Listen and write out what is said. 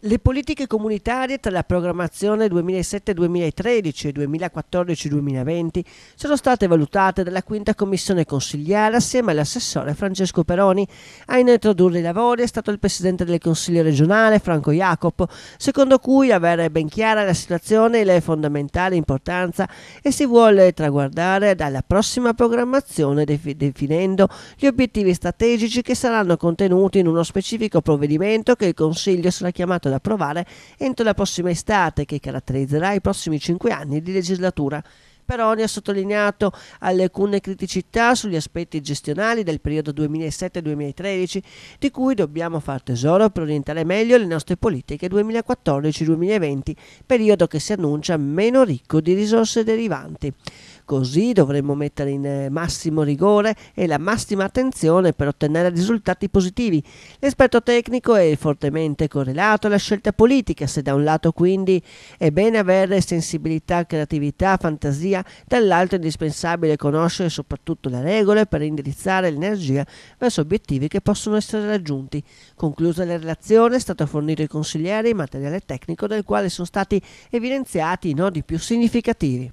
Le politiche comunitarie tra la programmazione 2007-2013 e 2014-2020 sono state valutate dalla quinta commissione consigliare assieme all'assessore Francesco Peroni. A introdurre i lavori è stato il presidente del consiglio regionale Franco Jacopo, secondo cui avere ben chiara la situazione è di fondamentale importanza e si vuole traguardare dalla prossima programmazione definendo gli obiettivi strategici che saranno contenuti in uno specifico provvedimento che il Consiglio sarà chiamato progetto da approvare entro la prossima estate che caratterizzerà i prossimi cinque anni di legislatura. Però ne ha sottolineato alcune criticità sugli aspetti gestionali del periodo 2007-2013 di cui dobbiamo far tesoro per orientare meglio le nostre politiche 2014-2020, periodo che si annuncia meno ricco di risorse derivanti. Così dovremmo mettere in eh, massimo rigore e la massima attenzione per ottenere risultati positivi. L'aspetto tecnico è fortemente correlato alla scelta politica, se da un lato quindi è bene avere sensibilità, creatività, fantasia, dall'altro è indispensabile conoscere soprattutto le regole per indirizzare l'energia verso obiettivi che possono essere raggiunti. Conclusa la relazione è stato fornito ai consiglieri materiale tecnico del quale sono stati evidenziati i nodi più significativi.